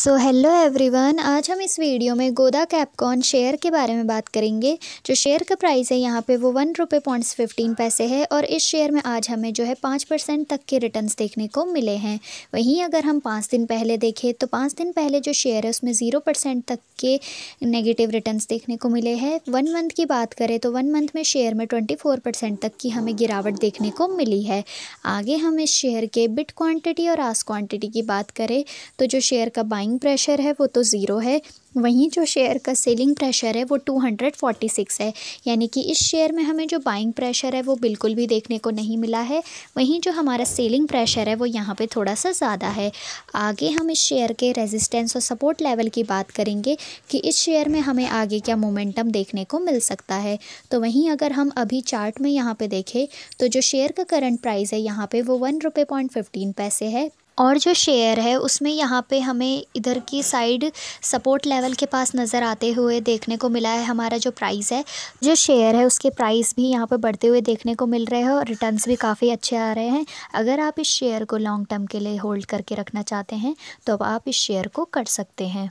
so hello everyone आज हम इस वीडियो में गोदा कैपकॉन शेयर के बारे में बात करेंगे जो शेयर का प्राइस है यहाँ पे वो वन रुपये पॉइंट्स फिफ्टीन पैसे है और इस शेयर में आज हमें जो है पाँच परसेंट तक के रिटर्न्स देखने को मिले हैं वहीं अगर हम पाँच दिन पहले देखें तो पाँच दिन पहले जो शेयर है उसमें ज़ीरो परसेंट तक के नेगेटिव रिटर्न देखने को मिले हैं वन मंथ की बात करें तो वन मंथ में शेयर में ट्वेंटी फोर परसेंट तक की हमें गिरावट देखने को मिली है आगे हम इस शेयर के बिट क्वान्टिटी और आस क्वान्टिटी की बात करें तो जो शेयर का बाइंग बाइंग प्रेशर है वो तो ज़ीरो है वहीं जो शेयर का सेलिंग प्रेशर है वो 246 है यानी कि इस शेयर में हमें जो बाइंग प्रेशर है वो बिल्कुल भी देखने को नहीं मिला है वहीं जो हमारा सेलिंग प्रेशर है वो यहाँ पे थोड़ा सा ज़्यादा है आगे हम इस शेयर के रेजिस्टेंस और सपोर्ट लेवल की बात करेंगे कि इस शेयर में हमें आगे क्या मोमेंटम देखने को मिल सकता है तो वहीं अगर हम अभी चार्ट में यहाँ पर देखें तो जो शेयर का करंट प्राइस है यहाँ पर वो वन पैसे है और जो शेयर है उसमें यहाँ पे हमें इधर की साइड सपोर्ट लेवल के पास नज़र आते हुए देखने को मिला है हमारा जो प्राइस है जो शेयर है उसके प्राइस भी यहाँ पे बढ़ते हुए देखने को मिल रहे हैं और रिटर्न्स भी काफ़ी अच्छे आ रहे हैं अगर आप इस शेयर को लॉन्ग टर्म के लिए होल्ड करके रखना चाहते हैं तो अब आप इस शेयर को कर सकते हैं